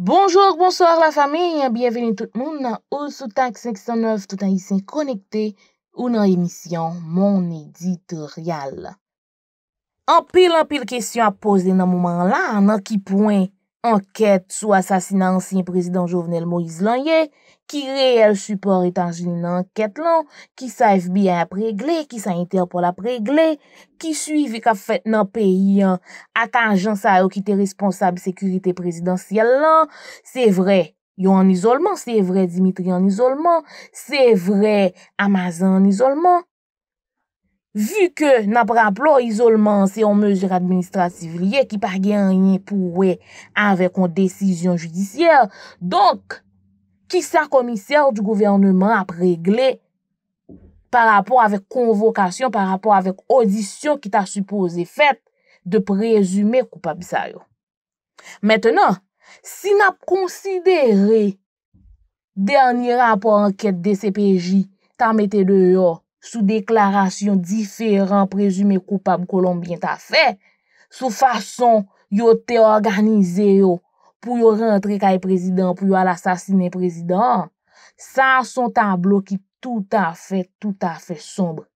Bonjour, bonsoir la fami, a biyevelen tout moun nan ou Soutak 509 tout an isen konekte ou nan emisyon Mon Editorial. An pil an pil kesyon a pose nan mouman la, nan ki poen. Anket sou asasina ansyen prezident jovenel Moïse Lanyer, ki re el support etanjin nan anket lan, ki sa FBI apregle, ki sa Interpol apregle, ki suivi ka fèt nan peyi atanjan sa okite responsable sekurite prezidentiyel lan, se vre yo an isolman, se vre Dimitri an isolman, se vre Amazon an isolman. Vu ke nap rap lo isolman se yon mezur administrat sivriye ki par gen yon pouwe avèk yon desisyon judisyèl, donk ki sa komisyèl di gouvernement ap regle par rapor avèk konvokasyon, par rapor avèk odisyon ki ta supose fèt de prezume koupa bisay yo. Mètènen, si nap konsidere derni rapor anket DCPJ ta mette le yo, sou deklarasyon diferan prezume koupab kolombien ta fe, sou fason yo te organize yo pou yo rentre kay prezident, pou yo al-assasine prezident, sa son tablo ki tout a fe, tout a fe sombre.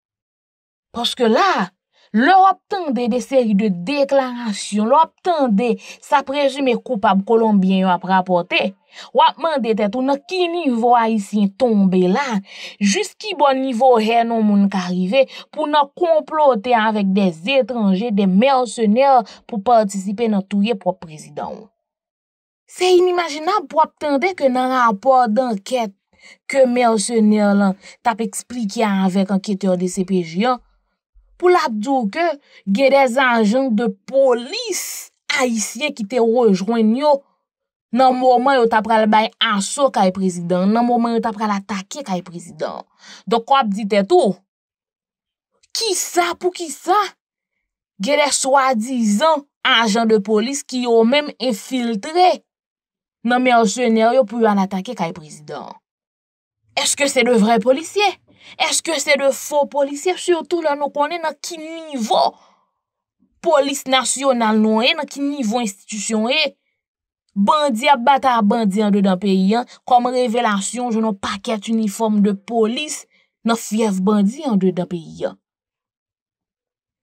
Poske la, Lò ap tende de seri de deklarasyon, lò ap tende sa prejime koupab kolombien yo ap rapote, wap mande tetou nan ki nivou a yisien tombe la, jiski bon nivou re non moun karive pou nan komplote avèk de zétranje, de mersenèl pou partisipe nan touye pou ap prezidon. Se inimajinab pou ap tende ke nan rapot d'anket ke mersenèl lan tap eksplike avèk ankyeteur de CPJ an, pou la djouke ge de zanjen de polis haisyen ki te rejoin yo nan mouman yo tap pral bay ansou kay prezident, nan mouman yo tap pral atake kay prezident. Dok wap dite tou, ki sa pou ki sa ge de swadizan anjen de polis ki yo menm infiltre nan menjwenye yo pou yo an atake kay prezident. Eske se de vren polisye? Eske se de fo polisye? Siyotou la nou konen nan ki nivou polis nasyonal nou e, nan ki nivou institisyon e. Bandi a bat a bandi an do dan peyi an, kom revelasyon jounon paket uniforme de polis nan fief bandi an do dan peyi an.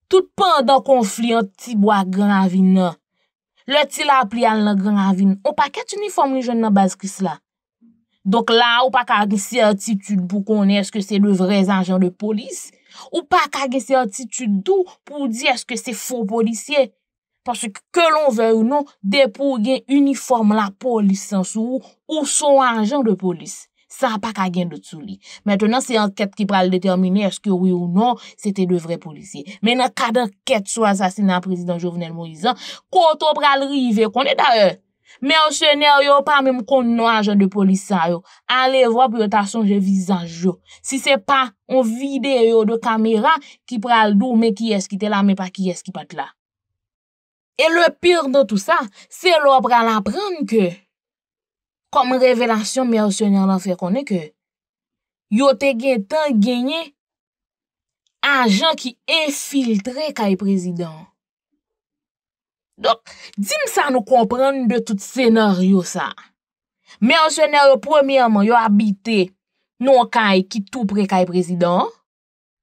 Tout pandan konfli an ti bo a gran avin nan, le ti la ap li an la gran avin, ou paket uniforme ni joun nan baz kis la. Donk la ou pa kage certitude pou konen eske se de vre zanjen de polis? Ou pa kage certitude dou pou di eske se fow polisye? Paske ke lon ve ou non, depo gen uniform la polisans ou ou son anjen de polis. Sa pa kage gen de tsou li. Mètenan se anket ki pral determine eske wè ou non se te de vre polisye. Mènen kade anket sou asasin nan prezident Jovenel Moizan, konton pral rive konen da e. Mè ou sènyè yo pa mèm kon nou ajen de polisa yo, ale vwa pou yo ta sonje vizanj yo. Si se pa, on vide yo de kamera ki pral dou, mè ki eski te la, mè pa ki eski pat la. E le pyr de tout sa, se lò pral aprenn ke, kom revelasyon mè ou sènyè lan fè konen ke, yo te gen tan genye ajen ki enfiltre kay prezidant. Dok, di msa nou komprenn de tout senaryo sa. Menyon se nè yo premierman yo habite non kay ki tou pre kay prezident.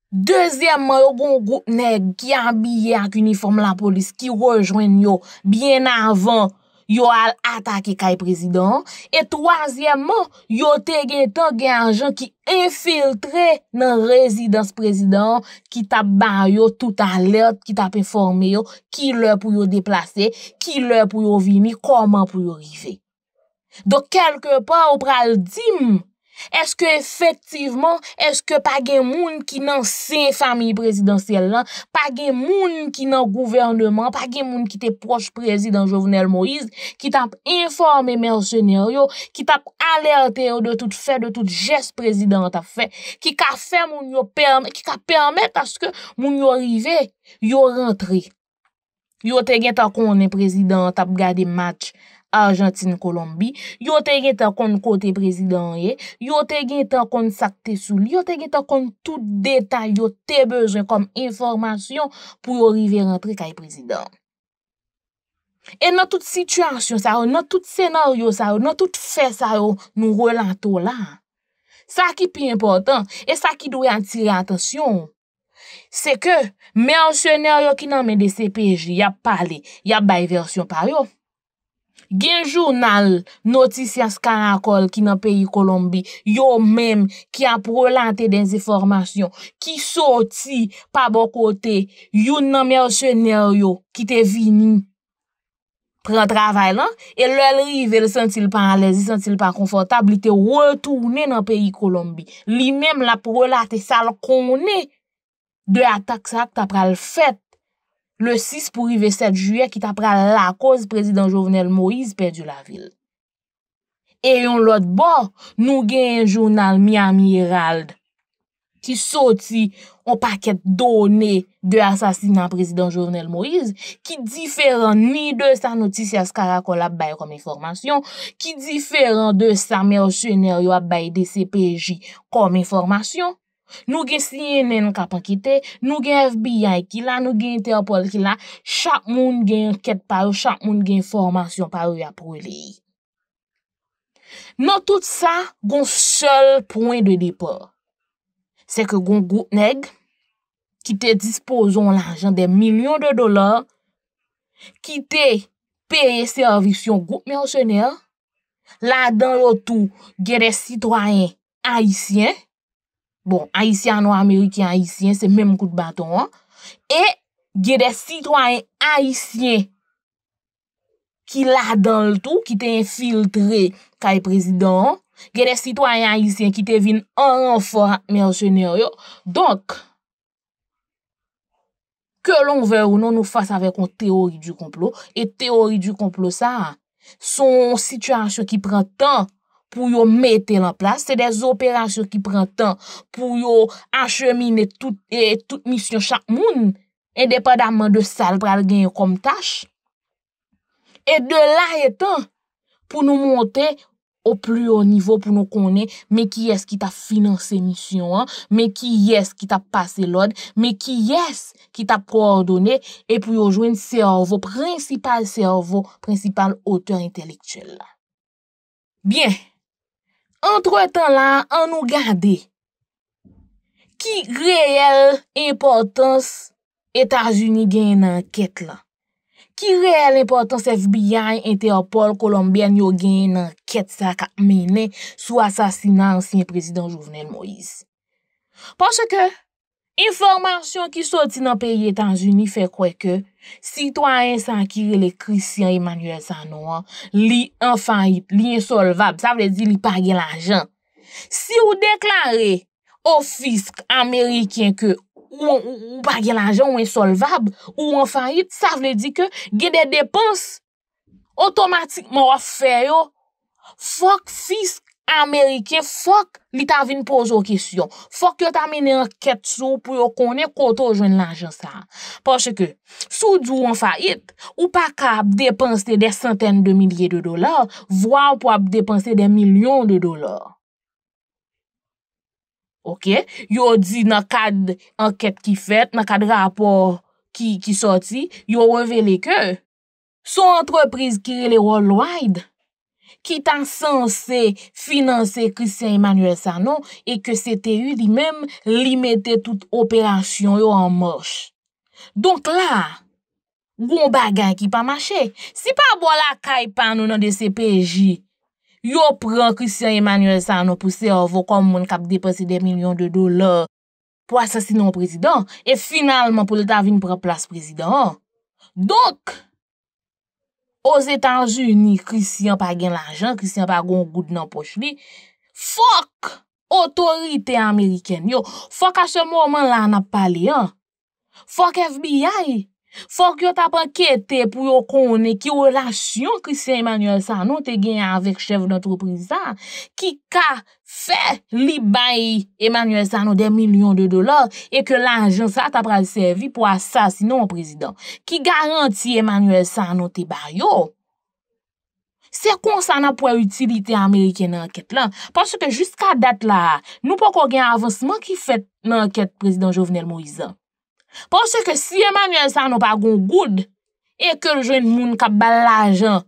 Dezyemman yo goun gout nè gyan biye ak uniform la polis ki rejoin yo bien avan yo al atake kay prezidon, e troasyemman, yo te gen tan gen anjan ki infiltre nan rezidans prezidon, ki tap ban yo tout alet, ki tap informe yo, ki lè pou yo deplase, ki lè pou yo vini, koman pou yo rive. Do kelke pan ou pral dim, Eske efektiveman, eske pa gen moun ki nan sen fami presidansel lan, pa gen moun ki nan gouvernement, pa gen moun ki te proj presidans Jovenel Moïse, ki tap informe merseneryo, ki tap alerter de tout fè, de tout jès presidans tap fè, ki ka fè moun yo permè, ki ka permè taske moun yo rive, yo rentre. Yo te gen takon en presidans tap gade match. Argentine, Kolombi, yo te gen ta kon kote prezidanyen, yo te gen ta kon sakte souli, yo te gen ta kon tout detay yo te bejwen kom informasyon pou yo rive rentre kay prezidanyen. E nan tout situasyon sa yo, nan tout senaryo sa yo, nan tout fè sa yo nou relantou la, sa ki pi important, e sa ki dwe an tire atasyon, se ke mensyonaryo ki nan men de CPJ yap pale, yap bay versyon par yo. Gen jounal, notisyans karakol ki nan peyi Kolombi, yo menm ki ap roulante den zi formasyon, ki soti pa bo kote, yon nan mèl sènyer yo ki te vini. Pre travalan, el lèl rive, el sentil pa alez, il sentil pa konfortabli, te wèl toune nan peyi Kolombi. Li menm la pou roulante sal konne de atak sak ta pral fèt. Le 6 pou rive 7 juye ki tapra la koz prezident Jovenel Moïse perdu la vil. E yon lot bo, nou gen yon jounal Miami Herald ki soti yon paket donè de asasinan prezident Jovenel Moïse ki diferan ni de sa notisyaz karakola bay kom informasyon, ki diferan de sa mersyoneryo bay DCPJ kom informasyon, Nou gen siye nen nou kapankite, nou gen FBI ki la, nou gen Interpol ki la, chak moun gen enket pa ou, chak moun gen formasyon pa ou ya pou li. Non tout sa, goun sol pwen de depor. Se ke goun gout neg, ki te dispozon l'anjan de milyon de dolar, ki te peye servisyon gout mèl chenè, la dan loutou gere sitwaen haisyen, Bon, Haitian ou Amerikien Haitien, se menm kout baton an. E, ge de sitwanyen Haitien ki la dan l'tou, ki te infiltre ka e prezidant. Ge de sitwanyen Haitien ki te vin an an fwa mè an jenè yo. Donk, ke lon ve ou non nou fase avek an teori du complot. E teori du complot sa, son situasyon ki pren tan, pou yo mette lan plas, se des operasyon ki pran tan pou yo achemine tout e, misyon chak moun, endepadaman de sal pral genyo kom tash, e de la yetan pou nou monte ou pli ou nivou pou nou konen me ki yes ki ta finanse misyon an, me ki yes ki ta pase lod, me ki yes ki ta kordonen e pou yo jwen servo, prinsipal servo, prinsipal oteur intelektuel la. Entretan la, an nou gade, ki reyel impotans Etat-Unis gen nan ket la? Ki reyel impotans FBI, Interpol, Colombian yo gen nan ket sa kakmenen sou asasina ansyen prezident Jouvenel Moïse? Ponche ke? Informasyon ki soti nan peye tanjouni fe kwe ke, sitwanyen san kire le Christian Emmanuel Sanouan li enfayit, li insolvab, sa vle di li page l'ajan. Si ou deklare ou fisk Amerikyen ke ou page l'ajan ou insolvab ou enfayit, sa vle di ke gede depons otomatikman waf feyo fok fisk. Amerike fok li ta vin pozo kesyon. Fok yo ta mene anket sou pou yo kone koto jwen lanjansan. Pwase ke, sou djou an fa it, ou pa ka ap depanse de santen de milye de dolar, vwa ou pou ap depanse de milyon de dolar. Ok? Yo di nan kad anket ki fet, nan kad rapor ki sorti, yo revele ke, sou antreprise ki re le world wide, ki tan sanse finanse Kristian Emmanuel Sanon e ke se te yu li menm li mette tout operasyon yo an mors. Donk la, goun bagan ki pa mache. Si pa bo la kay pan nou nan de CPJ, yo pran Kristian Emmanuel Sanon pou se avokon moun kap depose de milyon de dolar pou asasinon prezident e finalman pou le ta vin pran plas prezident. Donk, Ose tanjou ni krisiyan pa gen lanjan, krisiyan pa goun goud nan poch li. Fok! Otorite Ameriken yo. Fok a se momen la anap pale an. Fok FBI! Fok yo ta pran kete pou yo kone ki yo lasyon Christian Emmanuel Sarno te genye avèk chev d'antroprizan ki ka fè li bayi Emmanuel Sarno de milyon de dolar e ke l'anjen sa ta pran servi pou asasinon prezidant ki garanti Emmanuel Sarno te bayo. Se konsana pou a utilite Amerike nan anket lan, porsi ke jiska dat la nou pou kon gen avansman ki fèt nan anket prezidant Jovenel Moïsean. Pon se ke si Emanuel San nou pa goun goud, e ke l joun moun ka bal ajan,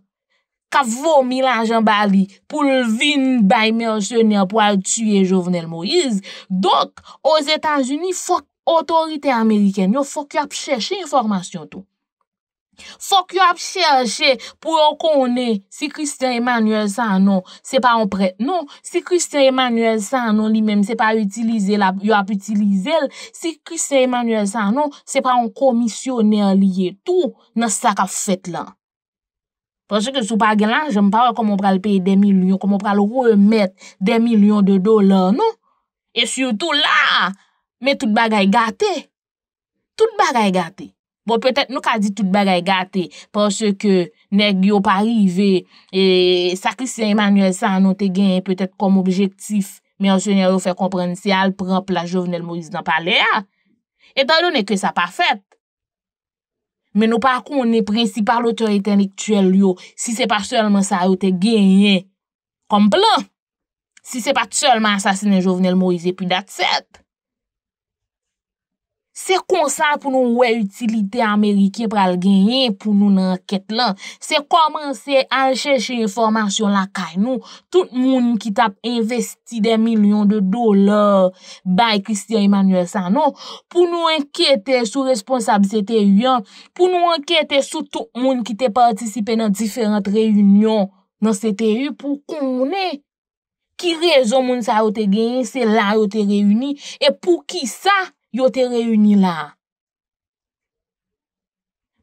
ka vò mil ajan bali pou l vin bay mèl sènyan pou al tüye Jovenel Moïse. Donk, o Zetan Zuni fòk otorite Ameriken, yo fòk yo ap chèche informasyon tou. Fok yo ap chershe pou yo kone, si Christian Emmanuel san anon, se pa an prete anon, si Christian Emmanuel san anon li menm se pa yo ap utilize el, si Christian Emmanuel san anon, se pa an komisyoner li etou, nan sak ap fet lan. Pwese ke sou pa gen lan, jem pa wè komon pral pey den milyon, komon pral remet den milyon de dolan anon, e syoutou la, men tout bagay gate, tout bagay gate. Bon, pwetet nou ka di tout bagay gate, pon se ke neg yo pa rive, e sakrisye Emmanuel San non te genye pwetet kom objektif, men yo se nye yo fe komprensyal prop la Jovenel Moise nan pale ya. Ah. Etan nou ne ke sa pa fèt. Men nou pa akoun ne prensi par l'autoriten ektuel yo, si se pa sèlman sa yo te genye, kom plan, si se pa sèlman sasine Jovenel Moise epi dat sèt. Se konsal pou nou we utilite Amerike pral genyen pou nou nan anket lan, se komanse an cheshe informasyon la kay nou, tout moun ki tap investi de milyon de dolar by Christian Emmanuel Sanon, pou nou anketen sou responsabilisete yon, pou nou anketen sou tout moun ki te partisipe nan diferent reyunyon nan CTU, pou konnen ki rezon moun sa yote genyen, se la yote reyuni, e yo te reyuni la.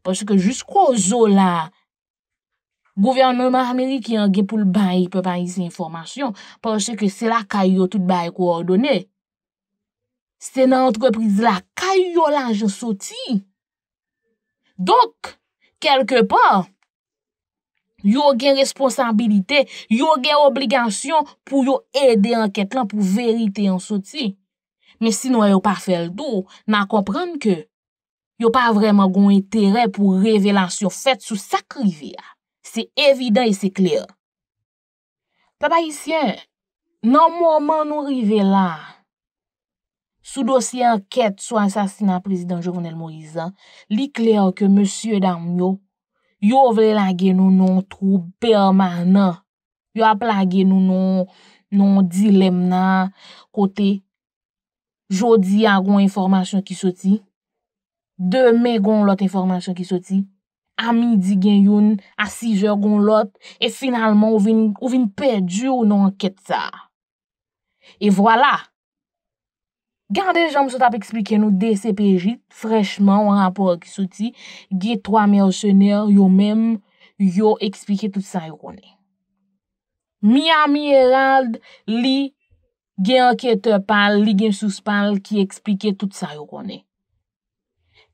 Pwase ke jisko zo la, gouvyanman Amerike yon gen pou l bayi pe pan yon informasyon, pwase ke se la kay yo tout bayi kou ordone. Se nan antreprise la, kay yo la jen soti. Dok, kelke pa, yo gen responsabilite, yo gen obligasyon pou yo ede anket lan pou verite yon soti. Men si nou yo pa fel do, nan komprenn ke yo pa vreman gwen teren pou revelasyon fet sou sakrivi ya. Se evidan e se kler. Tabaisyen, nan mwaman nou rivela sou dosyen ket sou ansasina prezident Jovenel Morizan, li kler ke msye dam yo, yo vle lage nou nou trou permanent. Yo ap lage nou nou dilem nan kote kwa. jodi a gwen informasyon ki soti, deme gwen lot informasyon ki soti, a midi gen yon, a sijer gwen lot, e finalman ou vin pe djou nan anket sa. E vwala. Gande jom sot ap eksplike nou DCPJ, frechman w an rapor ki soti, gey 3 mèl sèner, yo mèm, yo eksplike tout sa yon konè. Mi a mi erad, li, mi a mi erad, gen anket te pal, li gen souz pal ki eksplike tout sa yo kone.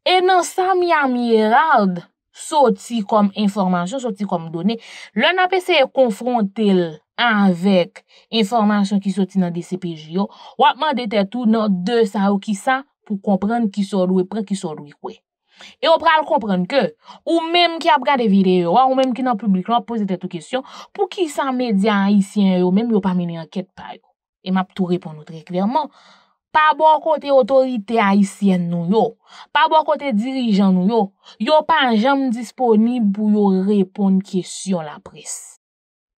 E nan sa mi amirad, soti kom informasyon, soti kom donen, lò nan pe se konfronte l avèk informasyon ki soti nan DCPJ yo, wapman de te tou nan de sa yo ki sa pou komprende ki sorou e pre ki sorou e kwe. E yo pral komprende ke, ou menm ki ap gade videyo, ou menm ki nan publik lò, pou se te tou kesyon, pou ki san medyan isyen yo, menm yo pa meni anket payo. E map tou repon nou tre kverman, pa bo kote otorite haisyen nou yo, pa bo kote dirijan nou yo, yo pa an jem disponib pou yo repon kesyon la pres.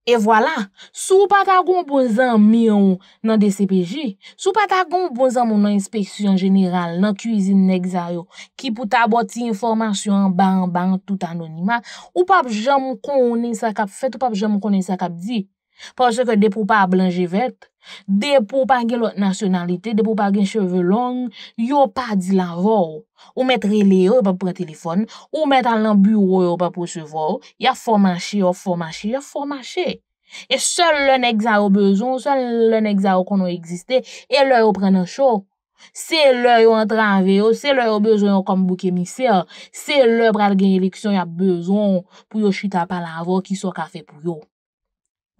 E vwala, sou pa ta goun bon zan miyon nan DCPJ, sou pa ta goun bon zan moun nan inspeksyon jeneral nan kuzin negzaryo, ki pou ta boti informasyon ban ban tout anonima, ou pap jem konen sakap, fet ou pap jem konen sakap di, Par se ke depo pa blanje vet, depo pa gen lot nasyonalite, depo pa gen cheve long, yon pa di lavor. Ou met releyo, yon pa pretelefon, ou met al nan bureau, yon pa posevor, yon pa fomache, yon pa fomache, yon pa fomache. E sol lè nè gza yo bezon, sol lè nè gza yo kono egziste, e lè yo prenen chok. Se lè yo entranve yo, se lè yo bezon yo kom bouke misè, se lè yo pral gen eleksyon, yon pa bezon pou yo chita pa lavor ki so kafe pou yo.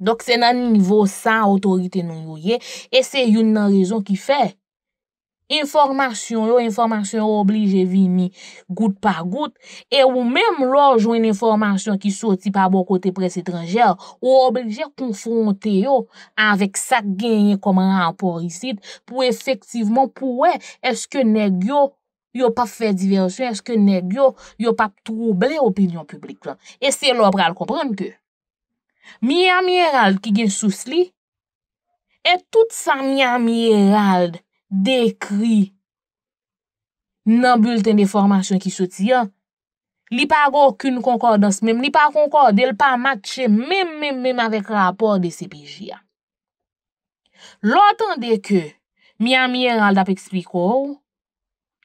Dok se nan nivou sa otorite nou yoye, e se yon nan rezon ki fe, informasyon yo, informasyon yo oblige vini gout pa gout, e ou menm loj yon informasyon ki soti pa bo kote pres etranjel, ou oblige konfronte yo avik sa genye koman an porisit, pou efektivman pou we, eske neg yo yo pa fe diversyon, eske neg yo yo pa trouble opinyon publik lan. E se lo pral kompranm ke yo. Mia Mierald ki gen sous li, e tout sa Mia Mierald dekri nan bulten de formasyon ki soti ya, li pa go koun konkordans mèm, li pa konkord, el pa matche mèm mèm mèm avèk rapor de CPJ ya. Lontan de ke Mia Mierald ap ekspliko ou,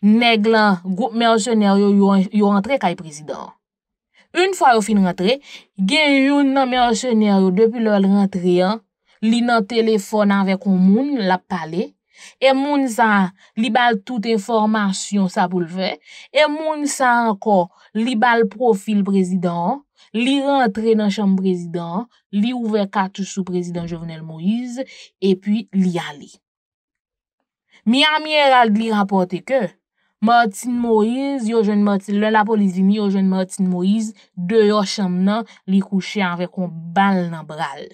neg la goup mèl jener yo yon tre kaj prezidant. Un fwa yo fin rentre, gen yon nan mèr sènyè yo depi lòl rentre, li nan tèlefon anvek ou moun, la pale, e moun sa li bal touten formasyon sa pou l'fè, e moun sa anko li bal profil prezident, li rentre nan chanm prezident, li ouve katou sou prezident Jovenel Moïse, e pi li alè. Mi amyè ral di rapote ke, Martin Moïse, yo jen Martin, le la polizini, yo jen Martin Moïse, de yo chamna li kouche anve kon bal nan bral.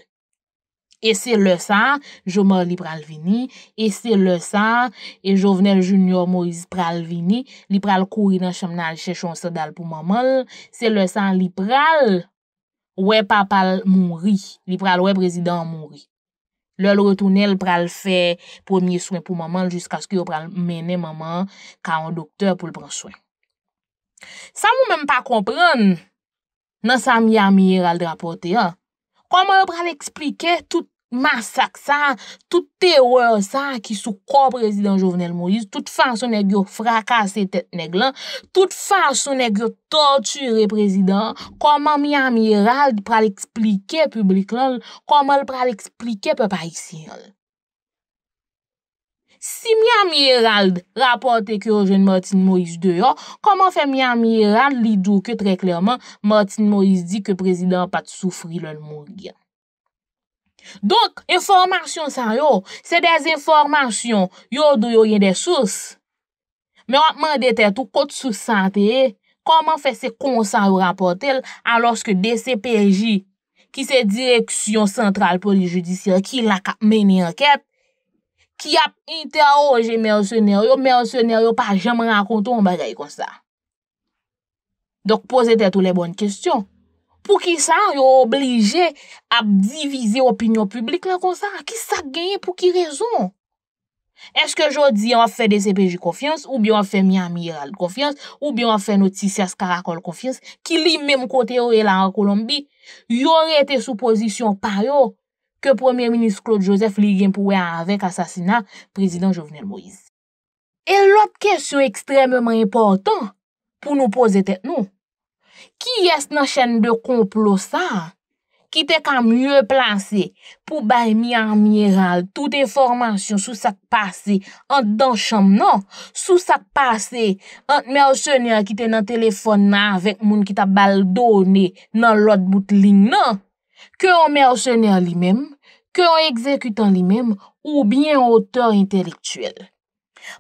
E se le san, jo mor li pral vini, e se le san, e jo vnen jounior Moïse pral vini, li pral kouri nan chamna li chèchon sa dal pou mamal, se le san, li pral, we papal mounri, li pral we prezidant mounri. Le retourner le pral faire premier soin pour maman jusqu'à ce que mène maman ka un docteur pour le prendre soin. Ça moi même pas comprendre dans sa Miami rapporté hein. Comment elle pral expliquer tout masak sa, tout te ouer sa ki sou ko prezident Jovenel Moïse, tout fason e gyo frakase tet neg lan, tout fason e gyo torture prezident, koman mi amiral pral explike publik lan, koman pral explike pe pa isi lan. Si mi amiral rapote ki ou jen Martin Moïse de yo, koman fe mi amiral li douke tre klerman Martin Moïse di ke prezident pat soufri lal moun gyan. Donk, informasyon san yo, se de informasyon, yo do yo yon de souse, men wap men dete tou kote souse sante, koman fe se konsan yo rapote aloske DCPJ, ki se direksyon sentral pou li judisyon ki lak ap meni ankep, ki ap interoje mersyoner yo, mersyoner yo pa jam rakonto mba gaye konsa. Donk, pose dete tou le bon kestyon. pou ki sa yo oblije ap divize opinyon publik la konsan, ki sa genye pou ki rezon. Eske jodi yo a fe DCPJ konfians, ou bi yo a fe Miamiral konfians, ou bi yo a fe Noticias Caracol konfians, ki li menm kote yo e la an Kolombi, yo rete sou posisyon par yo ke Premier Ministre Claude Joseph li gen pou we an avek asasina Prezident Jovenel Moïse. E lop kesyo ekstrememan importan pou nou pose tet nou, Ki es nan chen de konplo sa? Ki te kan mye plase pou bay mi an miye ral tout informasyon sou sak pase ant dan chan nan? Sou sak pase ant mersenya ki te nan telefon nan vek moun ki ta bal do ne nan lot bout ling nan? Ke an mersenya li men, ke an ekzekutan li men ou bien aoteur intelektuel.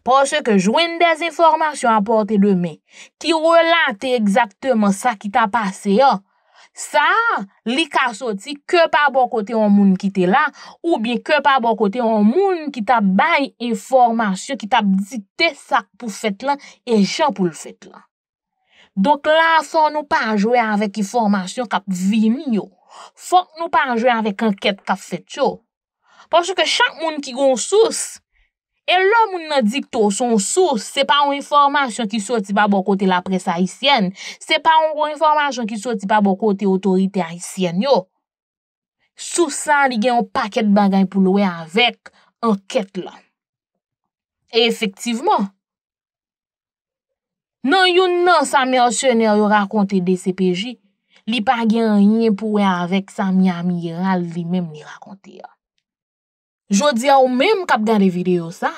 Pon se ke jwen des informasyon apote de me, ki relante ekzakteman sa ki ta pase bon bon yo, sa li kasoti ke pa bokote yon moun ki te la, ou biye ke pa bokote yon moun ki ta bay informasyon, ki ta bdite sak pou fet lan, e chan pou l fet lan. Dok la, fon nou pa jwen avèk informasyon kap vimi yo. Fon nou pa jwen avèk anket kap fet yo. Pon se ke chan moun ki goun souse, E lò moun nan dik to, son sou, se pa ou informasyon ki sou ti pa bo kote la pres a isyen, se pa ou informasyon ki sou ti pa bo kote otorite a isyen yo, sou san li gen yon paket bagay pou loue avèk anket la. E efektivman, nan yon nan sa mè osyoner yo rakonte de CPJ, li pa gen yon pou loue avèk sa mè amiral li mèm li rakonte yo. jodi a ou mèm kap gan de videyo sa,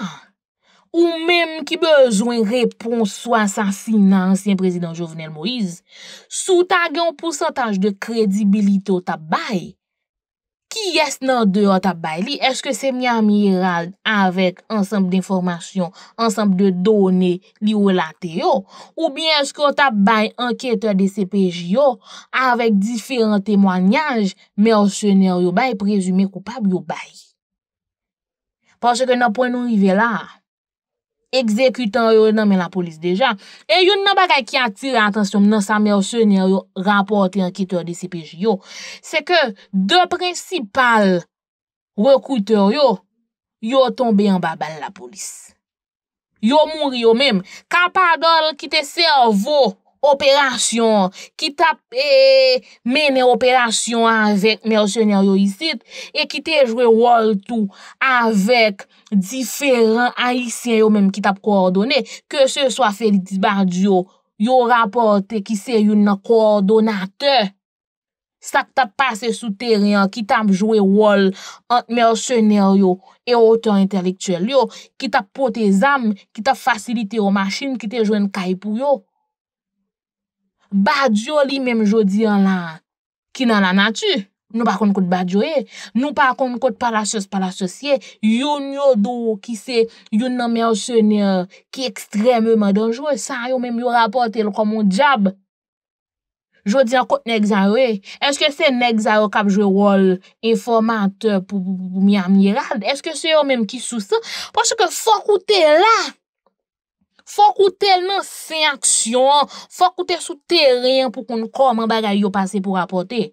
ou mèm ki bezwen reponswa sa finanse yon prezident Jovenel Moïse, sou tagyon pousantaj de kredibilite ou tap bay, ki yes nan de ou tap bay li, eske semya amiral avèk ansambl d'informasyon, ansambl d'o donè li ou latè yo, ou bien eske ou tap bay anketèr de CPJ yo, avèk difèren tèmwanyaj mèl chenèr yo bay, prezumè koupab yo bay. Porsè ke nou pou nou rive la, ekzekwitan yo nan men la polis deja, e yon nan baka ki atire atensyon nan sa mè ou sènyan yo rapote an kiteur de CPJ yo, se ke de prensipal rekwiteur yo, yo tombe yon babal la polis. Yo moun yo mèm, kapadol ki te servo, operasyon ki tap e, menen operasyon avèk mersyoner yo isit e ki te jwè wòl tou avèk diferan alisyen yo mèm ki tap koordone. Ke se swa fèl disbard yo, yo rapote ki se yon na koordonate. Sak tap pase sou teryen ki tap jwè wòl ant mersyoner yo e otan entelektuel yo, ki tap pote zam, ki tap fasilite yo masin ki te jwèn kay pou yo. Ba djo li menm jodi an la ki nan la natu, nou pa kon kout ba djo e, nou pa kon kout palasos palasos ye, yon yon do ki se yon nan mersenye ki ekstrem yon man donjwe, san yon menm yon rapote yon komon djab. Jodi an kout nek zaywe, eske se nek zaywe kap jwe wol informante pou mi amirad, eske se yon menm ki sou se, pa se ke fok ou te la. Fok ou tel nan sen aksyon, fok ou tel sou teren pou kon kon man bagay yo pase pou rapote.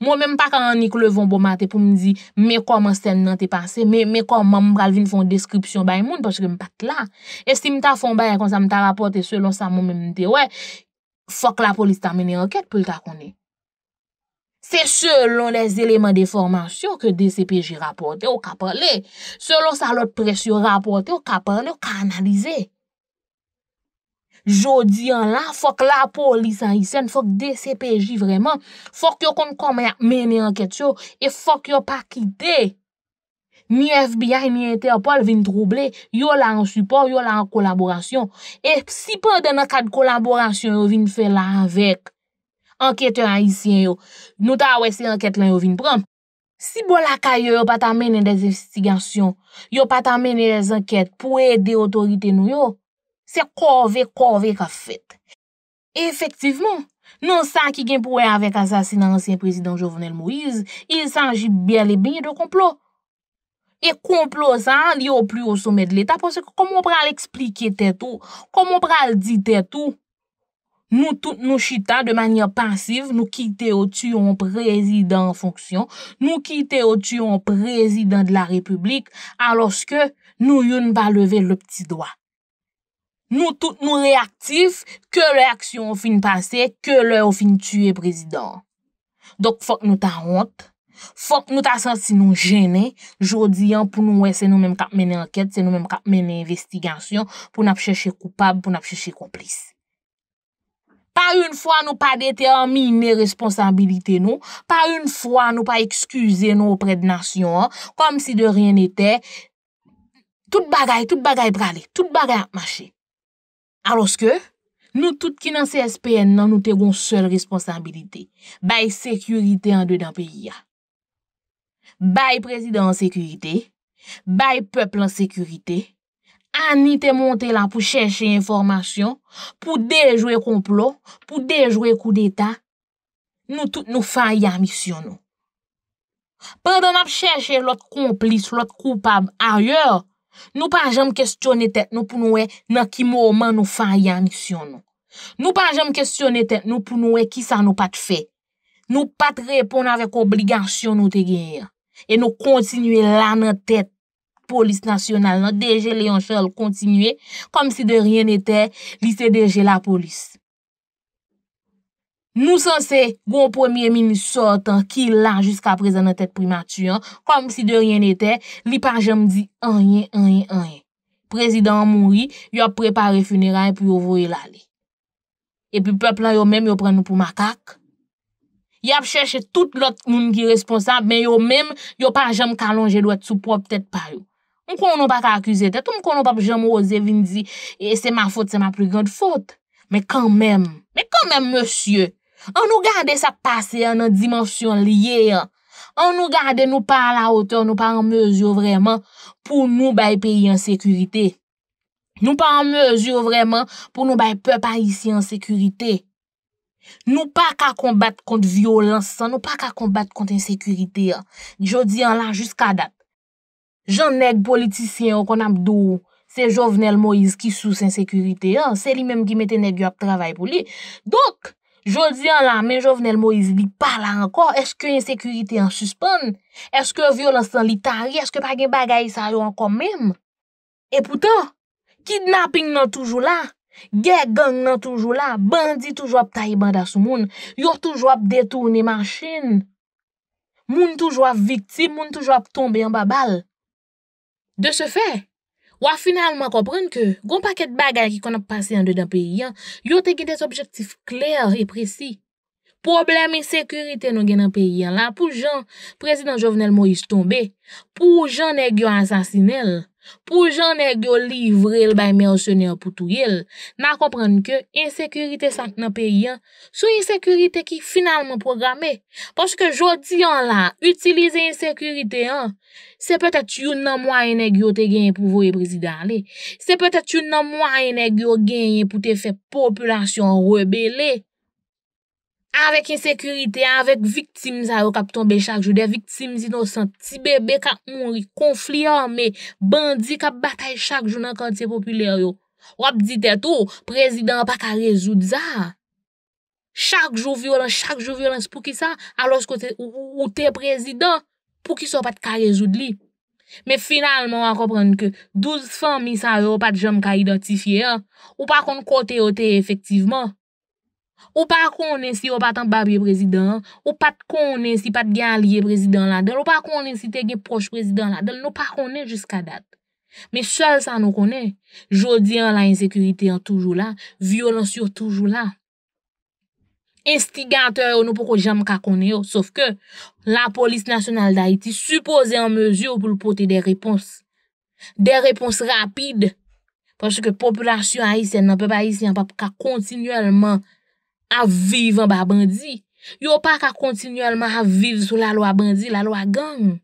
Mwen men pa kan anik le von bon mate pou mizi, men kon man sen nan te pase, men kon man mwen kalvin fon deskrypsyon bay moun pwoske mwen pat la. E si mwen ta fon bagay kon sa mwen ta rapote, selon sa mwen men mwen te we, fok la polis ta mene anket pou lita kon ne. Se selon les éléments de formation ke DCPJ rapporté ou kapalé. Selon sa lot presyo rapporté ou kapalé ou kanalizé. Jodi an la, fok la polis an isen, fok DCPJ vreman, fok yo kon kon meni an ket yo e fok yo pa kite. Ni FBI ni Interpol vin trouble, yo la an support, yo la an kolaborasyon. E si pa den an kad kolaborasyon yo vin fe la avek, anketen an isyen yo, nou ta wese anket len yo vin pran, si bo la kayo yo pat amene des instigasyon, yo pat amene des anket pou e de otorite nou yo, se kove kove ka fet. Efektivman, nou sa ki gen pou e avek asasin an ansyen prezident Jovenel Moïse, il sanji bel e ben yo de komplo. E komplo san, li yo pli ou somet l'eta, pou se komon pral explike tè tou, komon pral di tè tou, Nou tout nou chita de manyan pasif, nou kite ou tuyon prezident fonksyon, nou kite ou tuyon prezident de la republik, aloske nou yon pa leve le pti doa. Nou tout nou reaktif, ke lè aksyon ou fin pase, ke lè ou fin tue prezident. Dok fok nou ta hont, fok nou ta sansi nou jene, jodi an pou nou wè se nou menm kap mène anket, se nou menm kap mène investigasyon, pou nap chèche koupab, pou nap chèche komplis. Pa yon fwa nou pa dete anmi ne responsabilite non. nou, pa yon fwa nou pa ekskuze nou opre de nasyon, kom si de ryen ete, tout bagay, tout bagay prale, tout bagay ap mache. Aloske, nou tout ki nan CSPN nan nou teron sol responsabilite, bay sekurite an de dan peyi ya. Bay prezident an sekurite, bay pepl an sekurite. an ni te monte la pou chèche informasyon, pou dejwe komplo, pou dejwe kou d'Etat, nou tout nou fanyan misyon nou. Pendon ap chèche lòt komplis, lòt koupab ayer, nou panjèm kèstyon etèk nou pou nou e nan ki mouman nou fanyan misyon nou. Nou panjèm kèstyon etèk nou pou nou e ki sa nou pat fè. Nou pat repon avèk obligasyon nou te genye. E nou kontinuè lan nan tèt. polis nasyonal nan, deje le yon chèl kontinue, kom si de ryen etè, li se deje la polis. Nou san se, goun premier minis sortan, ki lan, jiska prezen nan tèt primatuyon, kom si de ryen etè, li pa jèm di, anye, anye, anye. Prezident mounri, yo prepare funera, epi yo voye la li. Epi peplan yo mèm, yo pren nou pou makak. Yo ap chèche tout lot moun ki responsab, men yo mèm, yo pa jèm kalonje do et sou prop tèt pa yo. M konon pa ka akuse tet, m konon pa pje m oze vin di, e se ma fote, se ma pli gande fote. Me kanmem, me kanmem, monsye, an nou gade sa pase an nan dimensyon liye an, an nou gade nou pa la ote, an nou pa an mezo vreman, pou nou bay peyi an sekurite. Nou pa an mezo vreman pou nou bay pe pa yisi an sekurite. Nou pa ka konbat kont violansan, nou pa ka konbat kont an sekurite an. Jodi an la, jiska dat. Jan neg politisyen ou kon ap do, se Jovenel Moïse ki sous insekurite an, se li menm ki mette neg yo ap travay pou li. Dok, jol di an la, men Jovenel Moïse li pa la anko, eske insekurite an suspon? Eske violansan li tari? Eske pa gen bagay sa yo anko menm? E poutan, kidnapping nan toujou la, gen gang nan toujou la, bandi toujou ap ta i bandas moun, yo toujou ap detouni manchin. Moun toujou ap vikti, moun toujou ap tombe an babal. De ce fait, ou a finalement comprendre que, gon paquet de bagages qui passer passé en dedans pays, hein, ont te des objectifs clairs et précis problème insécurité nous gen dans pays hein. là pour Jean président Jovenel Moïse tombé pour Jean nèg assassiné pour Jean nèg yo livré le bay mercenaire pour touyel n'a comprendre que insécurité dans dans pays hein. sous insécurité qui finalement programmée. parce que jodi en hein, là utiliser insécurité hein c'est peut-être yon nan moyen nèg te gagné pour voyer président aller c'est peut-être yon nan moyen nèg yo gagné pour te faire population rebeller avec insécurité, avec victimes, ça, tombent chaque jour, des victimes innocentes, petits bébés qui ont mouru, conflits armés, bandits qui battent chaque jour dans le quartier populaire, on Ou dit dit tout, oh, président pas qu'à résoudre ça. Chaque jour violence, chaque jour violence, pour qui ça? Alors, ce t'es président, pour qui ça pas qu'à résoudre Mais finalement, on comprendre que 12 familles, ça, pas de gens qui identifier, hein. Ou par contre, côté, effectivement. Ou pa est si ou de babye président, ou pas est si pat gen alye président la del, ou pa est si te gen proche président la nous nous pa konen jusqu'à jusqu'à date mais seul ça nous jodi an la insécurité en toujours là violence toujours toujours là Instigateur nous nou poko jam ka konen connaître, sauf que la police nationale d'Haïti supposé en mesure pour porter des réponses des réponses rapides parce que population haïtienne, peuple haïtien, pa Haitien pas ka continuellement à vivre en bas bandit. Yo pas qu'à continuellement à vivre sous la loi bandit, la loi gang.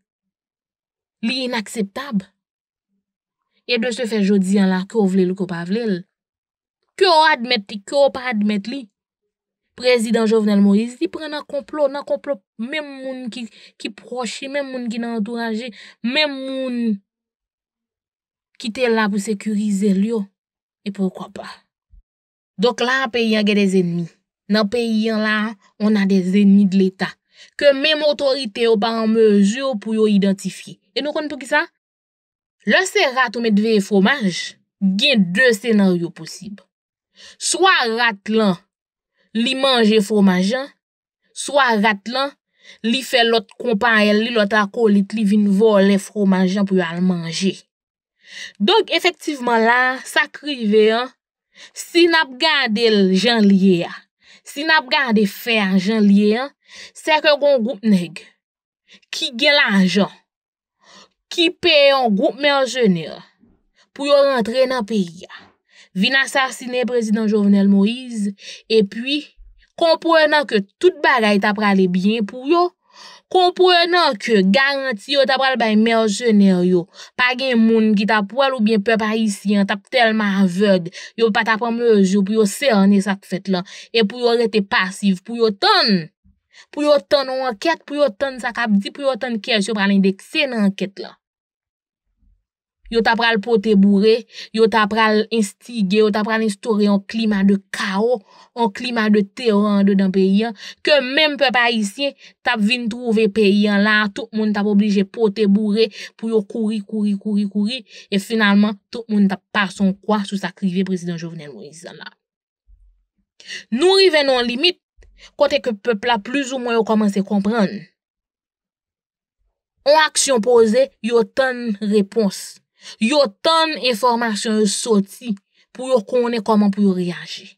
Li inacceptable. Et de ce fait, je dis en la, que vous voulez ou que vous pas Que vous admettez, que vous pas Président Jovenel Moïse, il prend un complot, un complot, même moun qui, qui proche, même moun qui entourage, même moun qui était là pour sécuriser lui. Et pourquoi pas? Donc là, pays a des ennemis. nan peyi yon lan, on nan de zenmi de l'Etat, ke menm otorite yo pa an mezo pou yo identifiye. E nou kon pou ki sa? Le se rat ou men dveye fomaj, gen dwe senaryo posib. Soa rat lan, li manje fomajan, soa rat lan, li fe lot kompan el, li lot akolit, li vin volen fomajan pou yo al manje. Dok efektivman lan, sa krive an, si nap gade el jan liye ya, si nap gande fè anjan liye an, se ke goun goup neg, ki gè la anjan, ki pè yon goup mè anjene, pou yo rentre nan pè yon, vin an sarsine prezident Jovenel Moïse, e pwi, kompwen nan ke tout bagay ta prale bien pou yo, kompwen nan ke garanti yo tap pral bay merjene yo pa gen moun ki tap pral ou bin pepa isi an tap telman aveg yo pa tap pral merjou pou yo serne sak fet la e pou yo rete pasif pou yo ton pou yo ton an anket pou yo ton sak ap di pou yo ton kèj yo pral indeksè nan anket la Yo tap pral pote bourré, yo tap pral yo tap instaurer un climat de chaos, un climat de terreur en dedans pays hein. que même peuple haïtien ta vinn trouver pays hein. là, tout le monde t'a obligé pote bourré pour yo courir courir courir courir et finalement tout le monde tap pas son quoi sous sa crivé président Jovenel Moïse là. Nous revenons limite côté que peuple a plus ou moins commencé comprendre. En action posée, yo de réponse. Yo ton informasyon yo soti pou yo konen koman pou yo reyaje.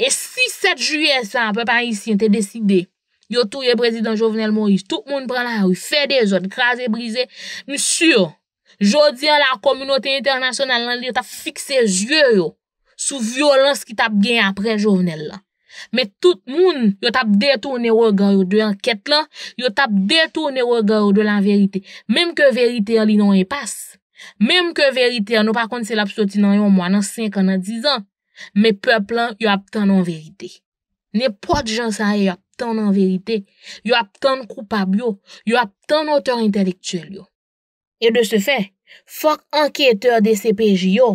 E si 7 juye sa, anpe pa yisi, yon te deside, yo touye prezident Jovenel Moïse, tout moun pran la ou, fe de zot, kras e brize, mi sur, jo di an la kominoti internasyon alan li ta fik se zye yo sou violans ki tap gen apre Jovenel la. Mè tout moun yo tap detou nè wè gè ou de an kèt lan, yo tap detou nè wè gè ou de lan verite. Mèm ke verite an li nou e pas, mèm ke verite an nou pa kont se lap soti nan yo mwana 5 an an 10 an, mè pep lan yo ap tan nan verite. Nè pot jansay yo ap tan nan verite, yo ap tan koupab yo, yo ap tan an aoteur intelektuel yo. E de se fè, fòk ankyeteur de CPJ yo,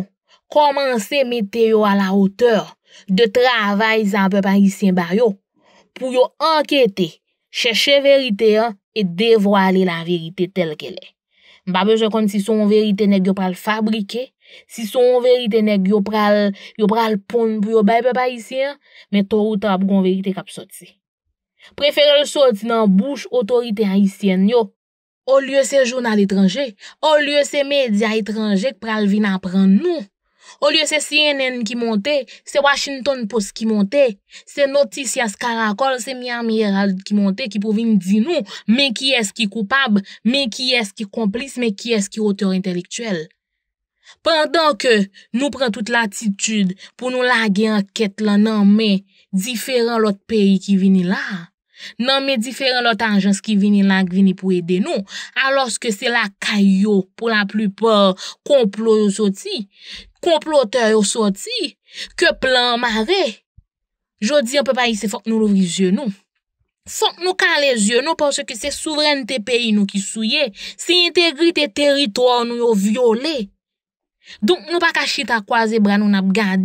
koman se mette yo a la aoteur, de travay zan pe pa hisyen bar yo, pou yo anketi, chèche verite an, e devwale la verite tel ke le. Mba be jekon si son verite nek yo pral fabrike, si son verite nek yo pral pon pou yo bay pe pa hisyen, men tou ta pou kon verite kap soti. Preferèl soti nan bouche otorite an hisyen yo, ou lye se jounan l'etranje, ou lye se medya etranje k pral vin an pran nou. Ou liye se CNN ki monte, se Washington Post ki monte, se Noticias Caracol, se Miami Herald ki monte ki pou vini di nou, men ki es ki koupab, men ki es ki komplis, men ki es ki roteur intelektuel. Pendan ke nou pren tout l'atitude pou nou lage anket la nanme diferan lot peyi ki vini la, nanme diferan lot anjans ki vini la ki vini pou ede nou, alos ke se la kayo pou la plupor komplo yo soti, comploteur ou sorti, que plan maré. jodi Faut que nous nous les yeux, nous, que nous Fok nou kan nous zye nous, pwase ke souveraineté souverenite pays qui nous, souye, nous integrite territoire nous nous viole. nous nous pas nous, nous bra nous n'a nous pas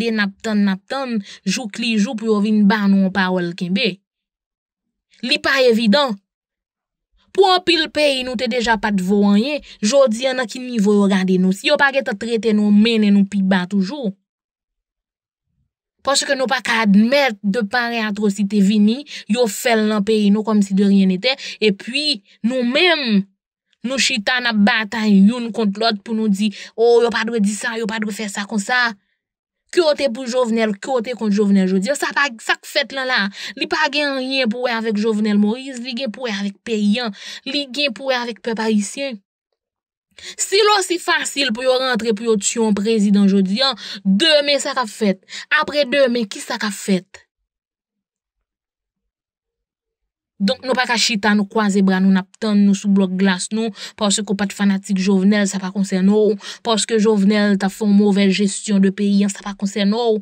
cli pour nous, ban nous pas Li pas évident. Pou an pil peyi nou te deja pat vouanyen, jodi an an ki nivou yo gande nou. Si yo pa ge te trete nou, menen nou pi ban toujou. Poske nou pa ka admet de pari atro si te vini, yo fel nan peyi nou kom si de ryen ete. E pi nou menm nou chitana batan yon kont lot pou nou di, oh, yo pa dwe di sa, yo pa dwe fe sa kon sa. Kote pou Jovenel, kote kont Jovenel Jodyan, sa pa sak fèt lan la. Li pa gen rien pou e avèk Jovenel Maurice, li gen pou e avèk Peyan, li gen pou e avèk Pepayisyen. Si lo si fasyl pou yo rentre pou yo tsyon prezidant Jodyan, demè sa ka fèt. Apre demè, ki sa ka fèt? Donk nou pa ka chita nou kwa zebra nou nap tan nou sou blok glas nou, porske ou pat fanatik jovenel, sa pa konsen nou, porske jovenel ta fon mouvel gestyon de peyi an, sa pa konsen nou.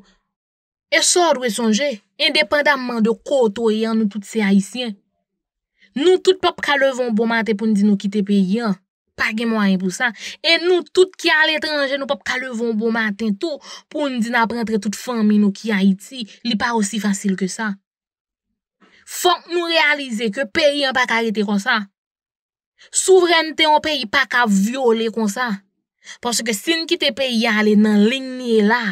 E sor dwe sonje, independamman de koto e an nou tout se Haitien, nou tout pop ka levon bon maten pou nou di nou kite peyi an, pagye mwa en pousan, e nou tout ki al etranje nou pop ka levon bon maten tou, pou nou di nap rentre tout fami nou ki Haiti, li pa osi fasil ke sa. Fok nou realize ke peyi an pa ka rete kon sa. Souverenite an peyi pa ka viole kon sa. Porske sin ki te peyi a ale nan ligni e la,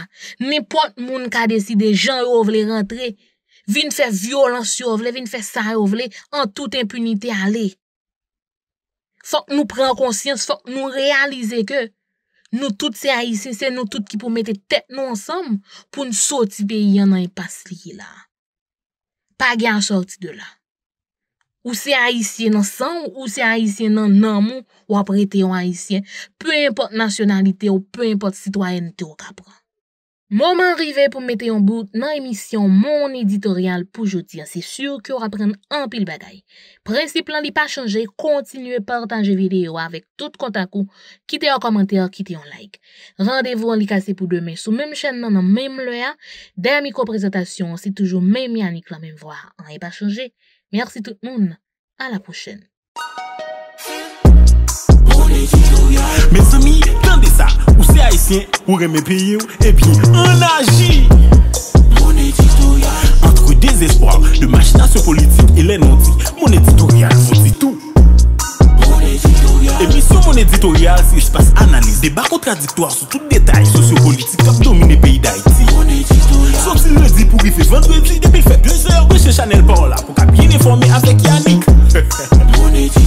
nipot moun ka deside jan yo vle rentre, vin fe viole an syo vle, vin fe sa yo vle, an tout impunite a ale. Fok nou pren konsyans, fok nou realize ke nou tout se a isen, se nou tout ki pou mette tet nou ansam pou nou soti peyi an nan y e pas liye la. Pas de en sortie de là. Ou c'est haïtien le sang, ou c'est haïtien dans le nom, ou après, t'es un haïtien, peu importe nationalité ou peu importe citoyenneté, ou Moment arrivé pour mettre en bout dans l'émission Mon éditorial pour aujourd'hui. Hein. C'est sûr qu'on y un pile bagaille. Principe là, n'est pas changé. Continuez à partager vidéo avec tout contact. Quittez un commentaire, quittez un like. Rendez-vous en l'icacé pour demain. Sous même chaîne, dans la même lueur. dernière micro-présentation, c'est toujours même Yannick la même voix. On n'est pas changé. Merci tout le monde. À la prochaine. Ou reme peye ou Ebi en aji Mon éditorial e Entre désespoir de machinasyon politik Elen on di Mon éditorial Mon éditorial Ebi e sou mon éditorial Si ou jpasse analise Deba kontradiktoir Sou tout detay Sosyo politik Kap nomine peyi d'Haïti Mon éditorial Sotil le di pou rifes Vendwezi Depil feble Jdè yor gweche chanel parola Pou kap yen informe Aplek yannik Mon éditorial e